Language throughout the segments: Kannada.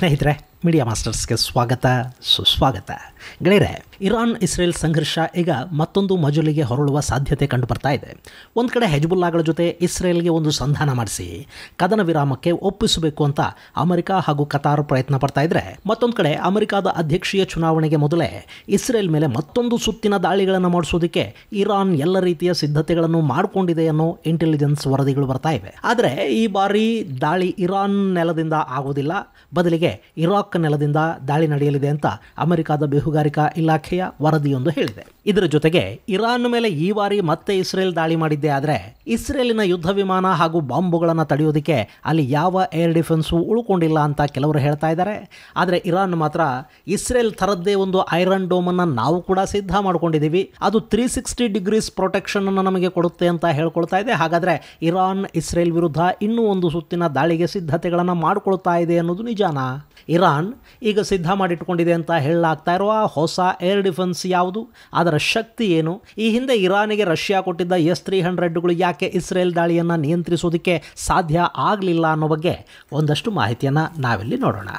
ಸ್ನೇಹಿತರೆ ಮೀಡಿಯಾ ಮಾಸ್ಟರ್ಸ್ಗೆ ಸ್ವಾಗತ ಸುಸ್ವಾಗತ ಗೆಳೆಯರೆ ಇರಾನ್ ಇಸ್ರೇಲ್ ಸಂಘರ್ಷ ಈಗ ಮತ್ತೊಂದು ಮಜುಲಿಗೆ ಹೊರಳುವ ಸಾಧ್ಯತೆ ಕಂಡುಬರ್ತಾ ಇದೆ ಒಂದು ಕಡೆ ಹೆಜ್ಬುಲ್ಲಾಗಳ ಜೊತೆ ಇಸ್ರೇಲ್ಗೆ ಒಂದು ಸಂಧಾನ ಮಾಡಿಸಿ ಕದನ ವಿರಾಮಕ್ಕೆ ಒಪ್ಪಿಸಬೇಕು ಅಂತ ಅಮೆರಿಕ ಹಾಗೂ ಕತಾರ್ ಪ್ರಯತ್ನ ಪಡ್ತಾ ಇದ್ರೆ ಮತ್ತೊಂದು ಕಡೆ ಅಮೆರಿಕಾದ ಅಧ್ಯಕ್ಷೀಯ ಚುನಾವಣೆಗೆ ಮೊದಲೇ ಇಸ್ರೇಲ್ ಮೇಲೆ ಮತ್ತೊಂದು ಸುತ್ತಿನ ದಾಳಿಗಳನ್ನು ಮಾಡಿಸೋದಕ್ಕೆ ಇರಾನ್ ಎಲ್ಲ ರೀತಿಯ ಸಿದ್ಧತೆಗಳನ್ನು ಮಾಡಿಕೊಂಡಿದೆ ಅನ್ನೋ ಇಂಟೆಲಿಜೆನ್ಸ್ ವರದಿಗಳು ಬರ್ತಾ ಇವೆ ಆದರೆ ಈ ಬಾರಿ ದಾಳಿ ಇರಾನ್ ನೆಲದಿಂದ ಆಗೋದಿಲ್ಲ ಬದಲಿಗೆ ಇರಾಕ್ ಪಾಕ್ ನೆಲದಿಂದ ದಾಳಿ ನಡೆಯಲಿದೆ ಅಂತ ಅಮೆರಿಕದ ಬೇಹುಗಾರಿಕಾ ಇಲಾಖೆಯ ವರದಿಯೊಂದು ಹೇಳಿದೆ ಇದರ ಜೊತೆಗೆ ಇರಾನ್ ಮೇಲೆ ಈ ಬಾರಿ ಮತ್ತೆ ಇಸ್ರೇಲ್ ದಾಳಿ ಮಾಡಿದ್ದೆ ಆದರೆ ಇಸ್ರೇಲಿನ ಯುದ್ಧ ವಿಮಾನ ಹಾಗೂ ಬಾಂಬುಗಳನ್ನು ತಡೆಯೋದಕ್ಕೆ ಅಲ್ಲಿ ಯಾವ ಏರ್ ಡಿಫೆನ್ಸು ಉಳ್ಕೊಂಡಿಲ್ಲ ಅಂತ ಕೆಲವರು ಹೇಳ್ತಾ ಇದ್ದಾರೆ ಆದರೆ ಇರಾನ್ ಮಾತ್ರ ಇಸ್ರೇಲ್ ಥರದ್ದೇ ಒಂದು ಐರನ್ ಡೋಮನ್ನು ನಾವು ಕೂಡ ಸಿದ್ಧ ಮಾಡ್ಕೊಂಡಿದ್ದೀವಿ ಅದು ತ್ರೀ ಸಿಕ್ಸ್ಟಿ ಡಿಗ್ರೀಸ್ ಪ್ರೊಟೆಕ್ಷನನ್ನು ನಮಗೆ ಕೊಡುತ್ತೆ ಅಂತ ಹೇಳ್ಕೊಳ್ತಾ ಇದೆ ಹಾಗಾದರೆ ಇರಾನ್ ಇಸ್ರೇಲ್ ವಿರುದ್ಧ ಇನ್ನೂ ಒಂದು ಸುತ್ತಿನ ದಾಳಿಗೆ ಸಿದ್ಧತೆಗಳನ್ನು ಮಾಡಿಕೊಳ್ತಾ ಇದೆ ಅನ್ನೋದು ನಿಜಾನ ಇರಾನ್ ಇರಾನ್ ಈಗ ಸಿದ್ಧ ಮಾಡಿಟ್ಕೊಂಡಿದೆ ಅಂತ ಹೇಳಲಾಗ್ತಾ ಇರುವ ಹೊಸ ಏರ್ ಡಿಫೆನ್ಸ್ ಯಾವುದು ಅದರ ಶಕ್ತಿ ಏನು ಈ ಹಿಂದೆ ಇರಾನಿಗೆ ರಷ್ಯಾ ಕೊಟ್ಟಿದ್ದ ಎಸ್ ತ್ರೀ ಹಂಡ್ರೆಡ್ಗಳು ಯಾಕೆ ಇಸ್ರೇಲ್ ದಾಳಿಯನ್ನು ನಿಯಂತ್ರಿಸೋದಕ್ಕೆ ಸಾಧ್ಯ ಆಗಲಿಲ್ಲ ಅನ್ನೋ ಬಗ್ಗೆ ಒಂದಷ್ಟು ಮಾಹಿತಿಯನ್ನು ನಾವಿಲ್ಲಿ ನೋಡೋಣ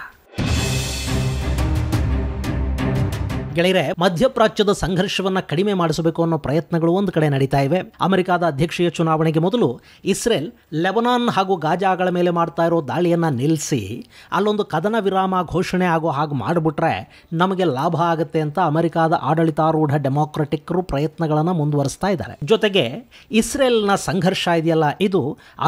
ಗೆಳೆಯರೆ ಮಧ್ಯಪ್ರಾಚ್ಯದ ಸಂಘರ್ಷವನ್ನ ಕಡಿಮೆ ಮಾಡಿಸಬೇಕು ಅನ್ನೋ ಪ್ರಯತ್ನಗಳು ಒಂದು ಕಡೆ ನಡೀತಾ ಇವೆ ಅಮೆರಿಕದ ಅಧ್ಯಕ್ಷೀಯ ಚುನಾವಣೆಗೆ ಮೊದಲು ಇಸ್ರೇಲ್ ಲೆಬನಾನ್ ಹಾಗೂ ಗಾಜಾಗಳ ಮೇಲೆ ಮಾಡ್ತಾ ಇರೋ ದಾಳಿಯನ್ನು ನಿಲ್ಲಿಸಿ ಅಲ್ಲೊಂದು ಕದನ ವಿರಾಮ ಘೋಷಣೆ ಆಗೋ ಹಾಗೆ ಮಾಡಿಬಿಟ್ರೆ ನಮಗೆ ಲಾಭ ಆಗುತ್ತೆ ಅಂತ ಅಮೆರಿಕದ ಆಡಳಿತಾರೂಢ ಡೆಮಾಕ್ರೆಟಿಕ್ರು ಪ್ರಯತ್ನಗಳನ್ನು ಮುಂದುವರಿಸ್ತಾ ಇದ್ದಾರೆ ಜೊತೆಗೆ ಇಸ್ರೇಲ್ನ ಸಂಘರ್ಷ ಇದೆಯಲ್ಲ ಇದು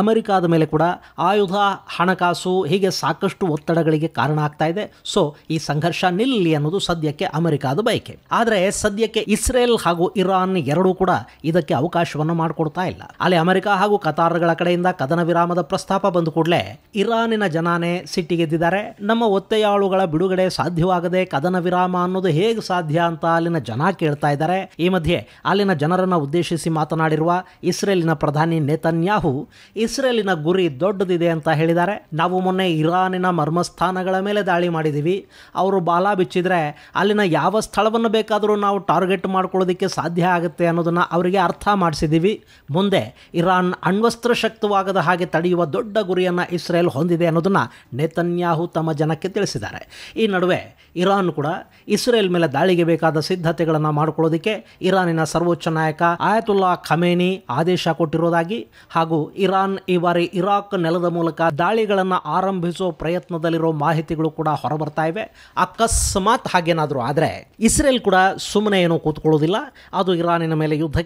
ಅಮೆರಿಕದ ಮೇಲೆ ಕೂಡ ಆಯುಧ ಹಣಕಾಸು ಹೀಗೆ ಸಾಕಷ್ಟು ಒತ್ತಡಗಳಿಗೆ ಕಾರಣ ಆಗ್ತಾ ಇದೆ ಸೊ ಈ ಸಂಘರ್ಷ ನಿಲ್ಲಿ ಅನ್ನೋದು ಸದ್ಯಕ್ಕೆ ಅಮೆರಿಕದ ಬೈಕೆ ಬಯಕೆ ಆದರೆ ಸದ್ಯಕ್ಕೆ ಇಸ್ರೇಲ್ ಹಾಗೂ ಇರಾನ್ ಎರಡೂ ಕೂಡ ಇದಕ್ಕೆ ಅವಕಾಶವನ್ನು ಮಾಡಿಕೊಡ್ತಾ ಇಲ್ಲ ಅಲ್ಲಿ ಅಮೆರಿಕ ಹಾಗೂ ಕತಾರ್ಗಳ ಕಡೆಯಿಂದ ಕದನ ವಿರಾಮದ ಪ್ರಸ್ತಾಪ ಬಂದ ಕೂಡಲೇ ಇರಾನಿನ ಜನಾನೇ ಸಿಟ್ಟಿಗೆದ್ದಿದ್ದಾರೆ ನಮ್ಮ ಒತ್ತೆಯಾಳುಗಳ ಬಿಡುಗಡೆ ಸಾಧ್ಯವಾಗದೆ ಕದನ ವಿರಾಮ ಅನ್ನೋದು ಹೇಗೆ ಸಾಧ್ಯ ಅಂತ ಅಲ್ಲಿನ ಜನ ಕೇಳ್ತಾ ಇದ್ದಾರೆ ಈ ಮಧ್ಯೆ ಅಲ್ಲಿನ ಜನರನ್ನು ಉದ್ದೇಶಿಸಿ ಮಾತನಾಡಿರುವ ಇಸ್ರೇಲಿನ ಪ್ರಧಾನಿ ನೇತನ್ಯಾಹು ಇಸ್ರೇಲಿನ ಗುರಿ ದೊಡ್ಡದಿದೆ ಅಂತ ಹೇಳಿದ್ದಾರೆ ನಾವು ಮೊನ್ನೆ ಇರಾನಿನ ಮರ್ಮಸ್ಥಾನಗಳ ಮೇಲೆ ದಾಳಿ ಮಾಡಿದೀವಿ ಅವರು ಬಾಲ ಬಿಚ್ಚಿದ್ರೆ ಅಲ್ಲಿನ ಯಾವ ಸ್ಥಳವನ್ನು ಬೇಕಾದರೂ ನಾವು ಟಾರ್ಗೆಟ್ ಮಾಡ್ಕೊಳ್ಳೋದಕ್ಕೆ ಸಾಧ್ಯ ಆಗುತ್ತೆ ಅನ್ನೋದನ್ನು ಅವರಿಗೆ ಅರ್ಥ ಮಾಡಿಸಿದ್ದೀವಿ ಮುಂದೆ ಇರಾನ್ ಅಣ್ವಸ್ತ್ರ ಶಕ್ತವಾಗದ ಹಾಗೆ ತಡೆಯುವ ದೊಡ್ಡ ಗುರಿಯನ್ನು ಇಸ್ರೇಲ್ ಹೊಂದಿದೆ ಅನ್ನೋದನ್ನು ನೇತನ್ಯಾಹು ತಮ್ಮ ಜನಕ್ಕೆ ತಿಳಿಸಿದ್ದಾರೆ ಈ ನಡುವೆ ಇರಾನ್ ಕೂಡ ಇಸ್ರೇಲ್ ಮೇಲೆ ದಾಳಿಗೆ ಬೇಕಾದ ಸಿದ್ಧತೆಗಳನ್ನು ಮಾಡಿಕೊಳ್ಳೋದಕ್ಕೆ ಇರಾನಿನ ಸರ್ವೋಚ್ಚ ನಾಯಕ ಆಯತುಲ್ಲಾ ಖಮೇನಿ ಆದೇಶ ಕೊಟ್ಟಿರೋದಾಗಿ ಹಾಗೂ ಇರಾನ್ ಈ ಬಾರಿ ಇರಾಕ್ ನೆಲದ ಮೂಲಕ ದಾಳಿಗಳನ್ನು ಆರಂಭಿಸುವ ಪ್ರಯತ್ನದಲ್ಲಿರೋ ಮಾಹಿತಿಗಳು ಕೂಡ ಹೊರಬರ್ತಾ ಇವೆ ಅಕಸ್ಮಾತ್ ಹಾಗೇನಾದರೂ ಆದರೆ ಇಸ್ರೇಲ್ ಕೂಡ ಸುಮ್ಮನೆ ಏನೂ ಕೂತ್ಕೊಳ್ಳೋದಿಲ್ಲ ಅದು ಇರಾನಿನ ಮೇಲೆ ಯುದ್ಧ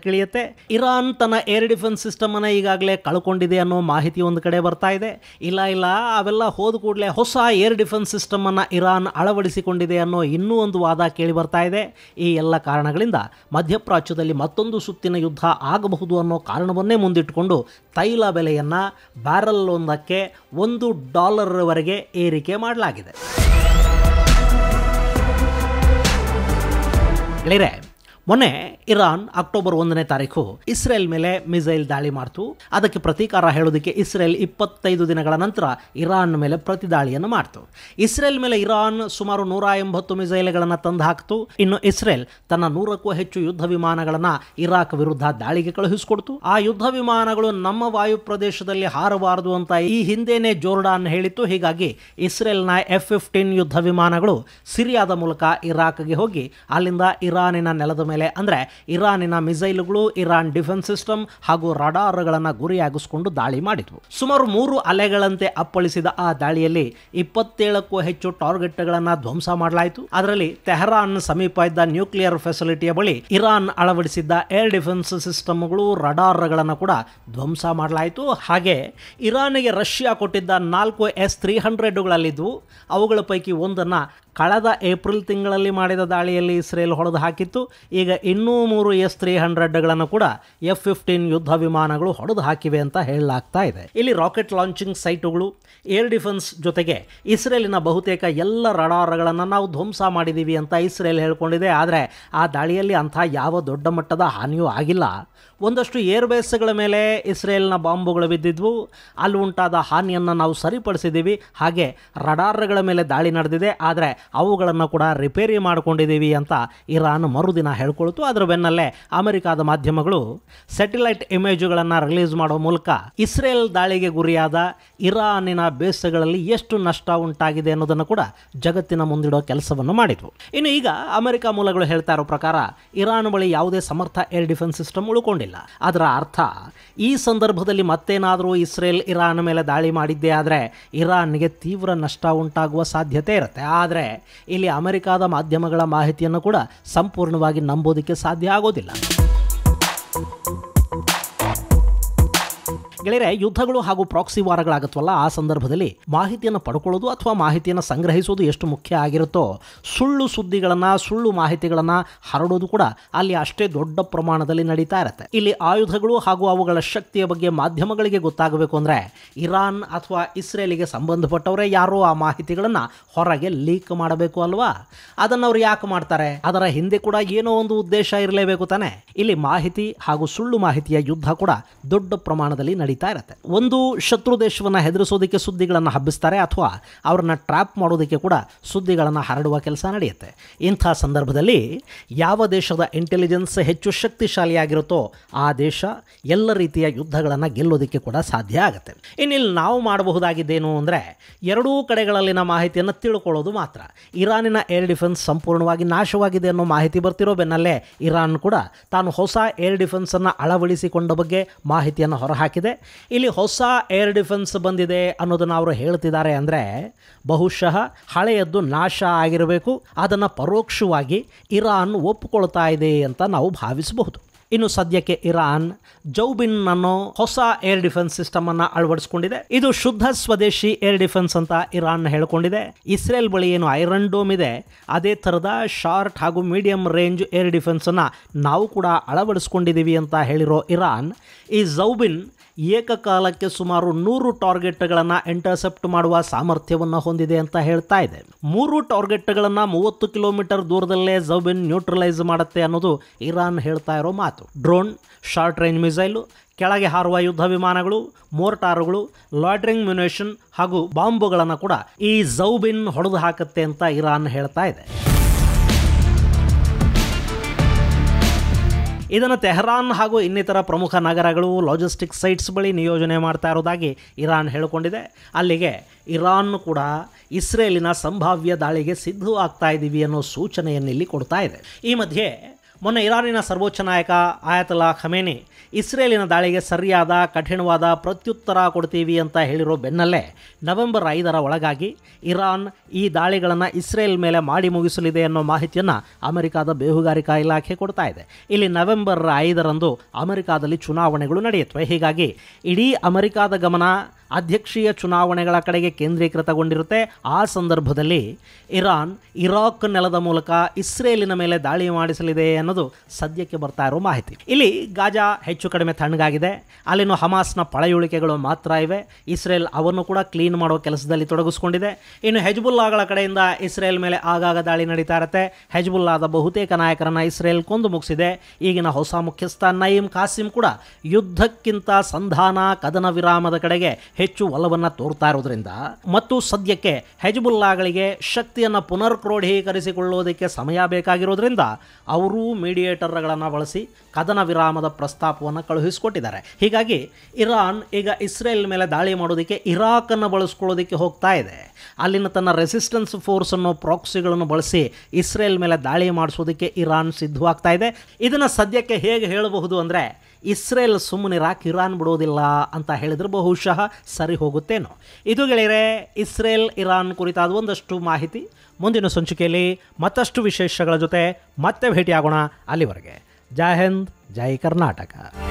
ಇರಾನ್ ತನ್ನ ಏರ್ ಡಿಫೆನ್ಸ್ ಸಿಸ್ಟಮನ್ನು ಈಗಾಗಲೇ ಕಳ್ಕೊಂಡಿದೆ ಅನ್ನೋ ಮಾಹಿತಿ ಒಂದು ಕಡೆ ಬರ್ತಾ ಇದೆ ಇಲ್ಲ ಇಲ್ಲ ಅವೆಲ್ಲ ಹೋದ ಕೂಡಲೇ ಹೊಸ ಏರ್ ಡಿಫೆನ್ಸ್ ಸಿಸ್ಟಮನ್ನು ಇರಾನ್ ಅಳವಡಿಸಿಕೊಂಡಿದೆ ಅನ್ನೋ ಇನ್ನೂ ಒಂದು ವಾದ ಕೇಳಿ ಬರ್ತಾ ಇದೆ ಈ ಎಲ್ಲ ಕಾರಣಗಳಿಂದ ಮಧ್ಯಪ್ರಾಚ್ಯದಲ್ಲಿ ಮತ್ತೊಂದು ಸುತ್ತಿನ ಯುದ್ಧ ಆಗಬಹುದು ಅನ್ನೋ ಕಾರಣವನ್ನೇ ಮುಂದಿಟ್ಟುಕೊಂಡು ತೈಲ ಬೆಲೆಯನ್ನು ಬ್ಯಾರಲ್ ಒಂದಕ್ಕೆ ಒಂದು ಡಾಲರ್ವರೆಗೆ ಏರಿಕೆ ಮಾಡಲಾಗಿದೆ le rap. ಮೊನ್ನೆ ಇರಾನ್ ಅಕ್ಟೋಬರ್ ಒಂದನೇ ತಾರೀಕು ಇಸ್ರೇಲ್ ಮೇಲೆ ಮಿಸೈಲ್ ದಾಳಿ ಮಾಡ್ತು ಅದಕ್ಕೆ ಪ್ರತೀಕಾರ ಹೇಳೋದಕ್ಕೆ ಇಸ್ರೇಲ್ ಇಪ್ಪತ್ತೈದು ದಿನಗಳ ನಂತರ ಇರಾನ್ ಮೇಲೆ ಪ್ರತಿ ದಾಳಿಯನ್ನು ಮಾಡ್ತು ಇಸ್ರೇಲ್ ಮೇಲೆ ಇರಾನ್ ಸುಮಾರು ನೂರ ಎಂಬತ್ತು ಮಿಸೈಲ್ಗಳನ್ನು ತಂದು ಹಾಕ್ತು ಇನ್ನು ಇಸ್ರೇಲ್ ತನ್ನ ನೂರಕ್ಕೂ ಹೆಚ್ಚು ಯುದ್ಧ ವಿಮಾನಗಳನ್ನು ಇರಾಕ್ ವಿರುದ್ಧ ದಾಳಿಗೆ ಕಳುಹಿಸಿಕೊಡ್ತು ಆ ಯುದ್ಧ ವಿಮಾನಗಳು ನಮ್ಮ ವಾಯು ಪ್ರದೇಶದಲ್ಲಿ ಹಾರಬಾರದು ಅಂತ ಈ ಹಿಂದೆನೆ ಜೋರ್ಡಾನ್ ಹೇಳಿತ್ತು ಹೀಗಾಗಿ ಇಸ್ರೇಲ್ನ ಎಫ್ ಫಿಫ್ಟೀನ್ ಯುದ್ಧ ವಿಮಾನಗಳು ಸಿರಿಯಾದ ಮೂಲಕ ಇರಾಕ್ಗೆ ಹೋಗಿ ಅಲ್ಲಿಂದ ಇರಾನಿನ ನೆಲದ ಮೇಲೆ ಮೇಲೆ ಅಂದರೆ ಇರಾನಿನ ಮಿಸೈಲ್ಗಳು ಇರಾನ್ ಡಿಫೆನ್ಸ್ ಸಿಸ್ಟಮ್ ಹಾಗೂ ರಡಾರ್ಗಳನ್ನು ಗುರಿಯಾಗಿಸಿಕೊಂಡು ದಾಳಿ ಮಾಡಿದ್ವು ಸುಮಾರು ಮೂರು ಅಲೆಗಳಂತೆ ಅಪ್ಪಳಿಸಿದ ಆ ದಾಳಿಯಲ್ಲಿ ಇಪ್ಪತ್ತೇಳಕ್ಕೂ ಹೆಚ್ಚು ಟಾರ್ಗೆಟ್ಗಳನ್ನು ಧ್ವಂಸ ಮಾಡಲಾಯಿತು ಅದರಲ್ಲಿ ತೆಹರಾನ್ ಸಮೀಪ ಇದ್ದ ನ್ಯೂಕ್ಲಿಯರ್ ಫೆಸಿಲಿಟಿಯ ಬಳಿ ಇರಾನ್ ಅಳವಡಿಸಿದ್ದ ಏರ್ ಡಿಫೆನ್ಸ್ ಸಿಸ್ಟಮ್ಗಳು ರಡಾರ್ಗಳನ್ನು ಕೂಡ ಧ್ವಂಸ ಮಾಡಲಾಯಿತು ಹಾಗೆ ಇರಾನ್ಗೆ ರಷ್ಯಾ ಕೊಟ್ಟಿದ್ದ ನಾಲ್ಕು ಎಸ್ ತ್ರೀ ಹಂಡ್ರೆಡ್ಗಳಲ್ಲಿದ್ದವು ಅವುಗಳ ಪೈಕಿ ಒಂದನ್ನು ಕಳೆದ ಏಪ್ರಿಲ್ ತಿಂಗಳಲ್ಲಿ ಮಾಡಿದ ದಾಳಿಯಲ್ಲಿ ಇಸ್ರೇಲ್ ಹೊಡೆದು ಹಾಕಿತ್ತು ಈಗ ಇನ್ನೂ ಮೂರು ಎಸ್ ತ್ರೀ ಹಂಡ್ರೆಡ್ಗಳನ್ನು ಕೂಡ ಎಫ್ ಫಿಫ್ಟೀನ್ ಯುದ್ಧ ವಿಮಾನಗಳು ಹೊಡೆದು ಹಾಕಿವೆ ಅಂತ ಹೇಳಲಾಗ್ತಾ ಇದೆ ಇಲ್ಲಿ ರಾಕೆಟ್ ಲಾಂಚಿಂಗ್ ಸೈಟುಗಳು ಏರ್ ಡಿಫೆನ್ಸ್ ಜೊತೆಗೆ ಇಸ್ರೇಲಿನ ಬಹುತೇಕ ಎಲ್ಲ ರಡಾರ್ಗಳನ್ನು ನಾವು ಧ್ವಂಸ ಮಾಡಿದ್ದೀವಿ ಅಂತ ಇಸ್ರೇಲ್ ಹೇಳ್ಕೊಂಡಿದೆ ಆದರೆ ಆ ದಾಳಿಯಲ್ಲಿ ಅಂಥ ಯಾವ ದೊಡ್ಡ ಮಟ್ಟದ ಹಾನಿಯೂ ಆಗಿಲ್ಲ ಒಂದಷ್ಟು ಏರ್ ಬೇಸ್ಗಳ ಮೇಲೆ ಇಸ್ರೇಲ್ನ ಬಾಂಬುಗಳು ಬಿದ್ದಿದ್ವು ಅಲ್ಲಿ ಉಂಟಾದ ಹಾನಿಯನ್ನು ನಾವು ಸರಿಪಡಿಸಿದ್ದೀವಿ ಹಾಗೆ ರಡಾರ್ಗಳ ಮೇಲೆ ದಾಳಿ ನಡೆದಿದೆ ಆದರೆ ಅವುಗಳನ್ನು ಕೂಡ ರಿಪೇರಿ ಮಾಡಿಕೊಂಡಿದ್ದೀವಿ ಅಂತ ಇರಾನ್ ಮರುದಿನ ಹೇಳ್ಕೊಳ್ತು ಅದರ ಬೆನ್ನಲ್ಲೇ ಅಮೆರಿಕಾದ ಮಾಧ್ಯಮಗಳು ಸ್ಯಾಟಲೈಟ್ ಇಮೇಜುಗಳನ್ನು ರಿಲೀಸ್ ಮಾಡೋ ಮೂಲಕ ಇಸ್ರೇಲ್ ದಾಳಿಗೆ ಗುರಿಯಾದ ಇರಾನಿನ ಬೇಸ್ಗಳಲ್ಲಿ ಎಷ್ಟು ನಷ್ಟ ಉಂಟಾಗಿದೆ ಅನ್ನೋದನ್ನು ಕೂಡ ಜಗತ್ತಿನ ಮುಂದಿಡೋ ಕೆಲಸವನ್ನು ಮಾಡಿದ್ವು ಇನ್ನು ಈಗ ಅಮೆರಿಕ ಮೂಲಗಳು ಹೇಳ್ತಾ ಇರೋ ಪ್ರಕಾರ ಇರಾನ್ ಬಳಿ ಯಾವುದೇ ಸಮರ್ಥ ಏರ್ ಡಿಫೆನ್ಸ್ ಸಿಸ್ಟಮ್ ಉಳ್ಕೊಂಡಿದೆ ಅರ್ಥವಿಲ್ಲ ಅದರ ಅರ್ಥ ಈ ಸಂದರ್ಭದಲ್ಲಿ ಮತ್ತೇನಾದರೂ ಇಸ್ರೇಲ್ ಇರಾನ್ ಮೇಲೆ ದಾಳಿ ಮಾಡಿದ್ದೇ ಆದರೆ ಇರಾನ್ಗೆ ತೀವ್ರ ನಷ್ಟ ಉಂಟಾಗುವ ಸಾಧ್ಯತೆ ಇರುತ್ತೆ ಆದರೆ ಇಲ್ಲಿ ಅಮೆರಿಕಾದ ಮಾಧ್ಯಮಗಳ ಮಾಹಿತಿಯನ್ನು ಕೂಡ ಸಂಪೂರ್ಣವಾಗಿ ನಂಬೋದಕ್ಕೆ ಸಾಧ್ಯ ಆಗೋದಿಲ್ಲ ಗೆಳೆಯರೆ ಯುದ್ಧಗಳು ಹಾಗೂ ಪ್ರಾಕ್ಸಿ ವಾರಗಳಾಗತ್ವಲ್ಲ ಆ ಸಂದರ್ಭದಲ್ಲಿ ಮಾಹಿತಿಯನ್ನು ಪಡ್ಕೊಳ್ಳೋದು ಅಥವಾ ಮಾಹಿತಿಯನ್ನು ಸಂಗ್ರಹಿಸೋದು ಎಷ್ಟು ಮುಖ್ಯ ಆಗಿರುತ್ತೋ ಸುಳ್ಳು ಸುದ್ದಿಗಳನ್ನು ಸುಳ್ಳು ಮಾಹಿತಿಗಳನ್ನು ಹರಡೋದು ಕೂಡ ಅಲ್ಲಿ ಅಷ್ಟೇ ದೊಡ್ಡ ಪ್ರಮಾಣದಲ್ಲಿ ನಡೀತಾ ಇರುತ್ತೆ ಇಲ್ಲಿ ಆಯುಧಗಳು ಹಾಗೂ ಅವುಗಳ ಶಕ್ತಿಯ ಬಗ್ಗೆ ಮಾಧ್ಯಮಗಳಿಗೆ ಗೊತ್ತಾಗಬೇಕು ಅಂದರೆ ಇರಾನ್ ಅಥವಾ ಇಸ್ರೇಲಿಗೆ ಸಂಬಂಧಪಟ್ಟವರೇ ಯಾರೋ ಆ ಮಾಹಿತಿಗಳನ್ನು ಹೊರಗೆ ಲೀಕ್ ಮಾಡಬೇಕು ಅಲ್ವಾ ಅದನ್ನು ಅವರು ಯಾಕೆ ಮಾಡ್ತಾರೆ ಅದರ ಹಿಂದೆ ಕೂಡ ಏನೋ ಒಂದು ಉದ್ದೇಶ ಇರಲೇಬೇಕು ತಾನೆ ಇಲ್ಲಿ ಮಾಹಿತಿ ಹಾಗೂ ಸುಳ್ಳು ಮಾಹಿತಿಯ ಯುದ್ಧ ಕೂಡ ದೊಡ್ಡ ಪ್ರಮಾಣದಲ್ಲಿ ನಡೀತಾ ನಡೀತಾ ಇರುತ್ತೆ ಒಂದು ಶತ್ರು ದೇಶವನ್ನು ಹೆದರಿಸೋದಕ್ಕೆ ಸುದ್ದಿಗಳನ್ನು ಹಬ್ಬಿಸ್ತಾರೆ ಅಥವಾ ಅವ್ರನ್ನ ಟ್ರ್ಯಾಪ್ ಮಾಡೋದಕ್ಕೆ ಕೂಡ ಸುದ್ದಿಗಳನ್ನು ಹರಡುವ ಕೆಲಸ ನಡೆಯುತ್ತೆ ಇಂಥ ಸಂದರ್ಭದಲ್ಲಿ ಯಾವ ದೇಶದ ಇಂಟೆಲಿಜೆನ್ಸ್ ಹೆಚ್ಚು ಶಕ್ತಿಶಾಲಿಯಾಗಿರುತ್ತೋ ಆ ದೇಶ ಎಲ್ಲ ರೀತಿಯ ಯುದ್ಧಗಳನ್ನು ಗೆಲ್ಲೋದಕ್ಕೆ ಕೂಡ ಸಾಧ್ಯ ಆಗುತ್ತೆ ಇನ್ನಿಲ್ಲಿ ನಾವು ಮಾಡಬಹುದಾಗಿದ್ದೇನು ಅಂದರೆ ಎರಡೂ ಕಡೆಗಳಲ್ಲಿನ ಮಾಹಿತಿಯನ್ನು ತಿಳ್ಕೊಳ್ಳೋದು ಮಾತ್ರ ಇರಾನಿನ ಏರ್ ಡಿಫೆನ್ಸ್ ಸಂಪೂರ್ಣವಾಗಿ ನಾಶವಾಗಿದೆ ಅನ್ನೋ ಮಾಹಿತಿ ಬರ್ತಿರೋ ಬೆನ್ನಲ್ಲೇ ಇರಾನ್ ಕೂಡ ತಾನು ಹೊಸ ಏರ್ ಡಿಫೆನ್ಸನ್ನು ಅಳವಡಿಸಿಕೊಂಡ ಬಗ್ಗೆ ಮಾಹಿತಿಯನ್ನು ಹೊರಹಾಕಿದೆ ಇಲ್ಲಿ ಹೊಸ ಏರ್ ಡಿಫೆನ್ಸ್ ಬಂದಿದೆ ಅನ್ನೋದನ್ನು ಅವರು ಹೇಳ್ತಿದ್ದಾರೆ ಅಂದರೆ ಬಹುಶಃ ಹಳೆಯದ್ದು ನಾಶ ಆಗಿರಬೇಕು ಅದನ್ನು ಪರೋಕ್ಷವಾಗಿ ಇರಾನ್ ಒಪ್ಪಿಕೊಳ್ತಾ ಇದೆ ಅಂತ ನಾವು ಭಾವಿಸಬಹುದು ಇನ್ನು ಸದ್ಯಕ್ಕೆ ಇರಾನ್ ಜೌಬಿನ್ ಅನ್ನೋ ಹೊಸ ಏರ್ ಡಿಫೆನ್ಸ್ ಸಿಸ್ಟಮ್ ಅನ್ನ ಅಳವಡಿಸಿಕೊಂಡಿದೆ ಇದು ಶುದ್ಧ ಸ್ವದೇಶಿ ಏರ್ ಡಿಫೆನ್ಸ್ ಅಂತ ಇರಾನ್ ಹೇಳಿಕೊಂಡಿದೆ ಇಸ್ರೇಲ್ ಬಳಿ ಏನು ಐರನ್ ಡೋಮ್ ಇದೆ ಅದೇ ಥರದ ಶಾರ್ಟ್ ಹಾಗೂ ಮೀಡಿಯಂ ರೇಂಜ್ ಏರ್ ಡಿಫೆನ್ಸ್ ಅನ್ನ ನಾವು ಕೂಡ ಅಳವಡಿಸ್ಕೊಂಡಿದ್ದೀವಿ ಅಂತ ಹೇಳಿರೋ ಇರಾನ್ ಈ ಜೌಬಿನ್ ಏಕಕಾಲಕ್ಕೆ ಸುಮಾರು ನೂರು ಟಾರ್ಗೆಟ್ಗಳನ್ನು ಇಂಟರ್ಸೆಪ್ಟ್ ಮಾಡುವ ಸಾಮರ್ಥ್ಯವನ್ನು ಹೊಂದಿದೆ ಅಂತ ಹೇಳ್ತಾ ಇದೆ ಮೂರು ಟಾರ್ಗೆಟ್ಗಳನ್ನು ಮೂವತ್ತು ಕಿಲೋಮೀಟರ್ ದೂರದಲ್ಲೇ ಜೌಬಿನ್ ನ್ಯೂಟ್ರಲೈಸ್ ಮಾಡುತ್ತೆ ಅನ್ನೋದು ಇರಾನ್ ಹೇಳ್ತಾ ಇರೋ ಮಾತು ಡ್ರೋನ್ ಶಾರ್ಟ್ ರೇಂಜ್ ಮಿಸೈಲು ಕೆಳಗೆ ಹಾರುವ ಯುದ್ಧ ವಿಮಾನಗಳು ಮೋರ್ಟಾರುಗಳು ಲಾಡ್ರಿಂಗ್ ಮ್ಯುನೇಷನ್ ಹಾಗೂ ಬಾಂಬುಗಳನ್ನು ಕೂಡ ಈ ಜೌಬಿನ್ ಹೊಡೆದು ಹಾಕುತ್ತೆ ಅಂತ ಇರಾನ್ ಹೇಳ್ತಾ ಇದೆ ಇದನ್ನು ತೆಹರಾನ್ ಹಾಗೂ ಇನ್ನಿತರ ಪ್ರಮುಖ ನಗರಗಳು ಲಾಜಿಸ್ಟಿಕ್ ಸೈಟ್ಸ್ ಬಳಿ ನಿಯೋಜನೆ ಮಾಡ್ತಾ ಇರೋದಾಗಿ ಇರಾನ್ ಹೇಳಿಕೊಂಡಿದೆ ಅಲ್ಲಿಗೆ ಇರಾನ್ ಕೂಡ ಇಸ್ರೇಲಿನ ಸಂಭಾವ್ಯ ದಾಳಿಗೆ ಸಿದ್ಧವಾಗ್ತಾ ಇದ್ದೀವಿ ಅನ್ನೋ ಸೂಚನೆಯನ್ನು ಇಲ್ಲಿ ಕೊಡ್ತಾ ಇದೆ ಈ ಮಧ್ಯೆ ಮೊನ್ನೆ ಇರಾನಿನ ಸರ್ವೋಚ್ಚ ನಾಯಕ ಆಯತಲಾ ಖಮೇನಿ ಇಸ್ರೇಲಿನ ದಾಳಿಗೆ ಸರಿಯಾದ ಕಠಿಣವಾದ ಪ್ರತ್ಯುತ್ತರ ಕೊಡ್ತೀವಿ ಅಂತ ಹೇಳಿರೋ ಬೆನ್ನಲ್ಲೇ ನವೆಂಬರ್ ಐದರ ಒಳಗಾಗಿ ಇರಾನ್ ಈ ದಾಳಿಗಳನ್ನು ಇಸ್ರೇಲ್ ಮೇಲೆ ಮಾಡಿ ಮುಗಿಸಲಿದೆ ಅನ್ನೋ ಮಾಹಿತಿಯನ್ನು ಅಮೆರಿಕಾದ ಬೇಹುಗಾರಿಕಾ ಇಲಾಖೆ ಕೊಡ್ತಾ ಇದೆ ಇಲ್ಲಿ ನವೆಂಬರ್ ಐದರಂದು ಅಮೆರಿಕಾದಲ್ಲಿ ಚುನಾವಣೆಗಳು ನಡೆಯುತ್ತವೆ ಹೀಗಾಗಿ ಇಡೀ ಅಮೆರಿಕಾದ ಗಮನ ಅಧ್ಯಕ್ಷೀಯ ಚುನಾವಣೆಗಳ ಕಡೆಗೆ ಕೇಂದ್ರೀಕೃತಗೊಂಡಿರುತ್ತೆ ಆ ಸಂದರ್ಭದಲ್ಲಿ ಇರಾನ್ ಇರಾಕ್ ನೆಲದ ಮೂಲಕ ಇಸ್ರೇಲಿನ ಮೇಲೆ ದಾಳಿ ಮಾಡಿಸಲಿದೆ ಅನ್ನೋದು ಸದ್ಯಕ್ಕೆ ಬರ್ತಾ ಇರೋ ಮಾಹಿತಿ ಇಲ್ಲಿ ಗಾಜಾ ಹೆಚ್ಚು ಕಡಿಮೆ ತಣ್ಣಗಾಗಿದೆ ಅಲ್ಲಿನ ಹಮಾಸ್ನ ಪಳೆಯುಳಿಕೆಗಳು ಮಾತ್ರ ಇವೆ ಇಸ್ರೇಲ್ ಅವನ್ನು ಕೂಡ ಕ್ಲೀನ್ ಮಾಡೋ ಕೆಲಸದಲ್ಲಿ ತೊಡಗಿಸ್ಕೊಂಡಿದೆ ಇನ್ನು ಹೆಜ್ಬುಲ್ಲಾಗಳ ಕಡೆಯಿಂದ ಇಸ್ರೇಲ್ ಮೇಲೆ ಆಗಾಗ ದಾಳಿ ನಡೀತಾ ಇರುತ್ತೆ ಹೆಜ್ಬುಲ್ಲಾದ ಬಹುತೇಕ ನಾಯಕರನ್ನು ಇಸ್ರೇಲ್ ಕೊಂದು ಮುಗಿಸಿದೆ ಈಗಿನ ಹೊಸ ಮುಖ್ಯಸ್ಥ ನಯೀಮ್ ಕಾಸಿಂ ಕೂಡ ಯುದ್ಧಕ್ಕಿಂತ ಸಂಧಾನ ಕದನ ವಿರಾಮದ ಕಡೆಗೆ ಹೆಚ್ಚು ಒಲವನ್ನು ತೋರ್ತಾ ಇರೋದ್ರಿಂದ ಮತ್ತು ಸದ್ಯಕ್ಕೆ ಹೆಜ್ಬುಲ್ಲಾಗಳಿಗೆ ಶಕ್ತಿಯನ್ನು ಪುನರ್ ಕ್ರೋಢೀಕರಿಸಿಕೊಳ್ಳೋದಕ್ಕೆ ಸಮಯ ಬೇಕಾಗಿರೋದ್ರಿಂದ ಅವರೂ ಮೀಡಿಯೇಟರ್ಗಳನ್ನು ಬಳಸಿ ಕದನ ವಿರಾಮದ ಪ್ರಸ್ತಾಪವನ್ನು ಕಳುಹಿಸಿಕೊಟ್ಟಿದ್ದಾರೆ ಹೀಗಾಗಿ ಇರಾನ್ ಈಗ ಇಸ್ರೇಲ್ ಮೇಲೆ ದಾಳಿ ಮಾಡೋದಕ್ಕೆ ಇರಾಕನ್ನು ಬಳಸ್ಕೊಳ್ಳೋದಕ್ಕೆ ಹೋಗ್ತಾ ಇದೆ ಅಲ್ಲಿನ ತನ್ನ ರೆಸಿಸ್ಟೆನ್ಸ್ ಫೋರ್ಸ್ ಅನ್ನು ಪ್ರಾಕ್ಸಿಗಳನ್ನು ಬಳಸಿ ಇಸ್ರೇಲ್ ಮೇಲೆ ದಾಳಿ ಮಾಡಿಸೋದಕ್ಕೆ ಇರಾನ್ ಸಿದ್ಧವಾಗ್ತಾ ಇದೆ ಇದನ್ನು ಸದ್ಯಕ್ಕೆ ಹೇಗೆ ಹೇಳಬಹುದು ಅಂದರೆ ಇಸ್ರೇಲ್ ಸುಮ್ಮನೆ ರಾಕ್ ಇರಾನ್ ಬಿಡೋದಿಲ್ಲ ಅಂತ ಹೇಳಿದ್ರೆ ಬಹುಶಃ ಸರಿ ಹೋಗುತ್ತೇನೋ ಇದು ಗೆಳೆಯರೆ ಇಸ್ರೇಲ್ ಇರಾನ್ ಕುರಿತಾದ ಒಂದಷ್ಟು ಮಾಹಿತಿ ಮುಂದಿನ ಸಂಚಿಕೆಯಲ್ಲಿ ಮತ್ತಷ್ಟು ವಿಶೇಷಗಳ ಜೊತೆ ಮತ್ತೆ ಭೇಟಿಯಾಗೋಣ ಅಲ್ಲಿವರೆಗೆ ಜೈ ಹಿಂದ್ ಜೈ ಕರ್ನಾಟಕ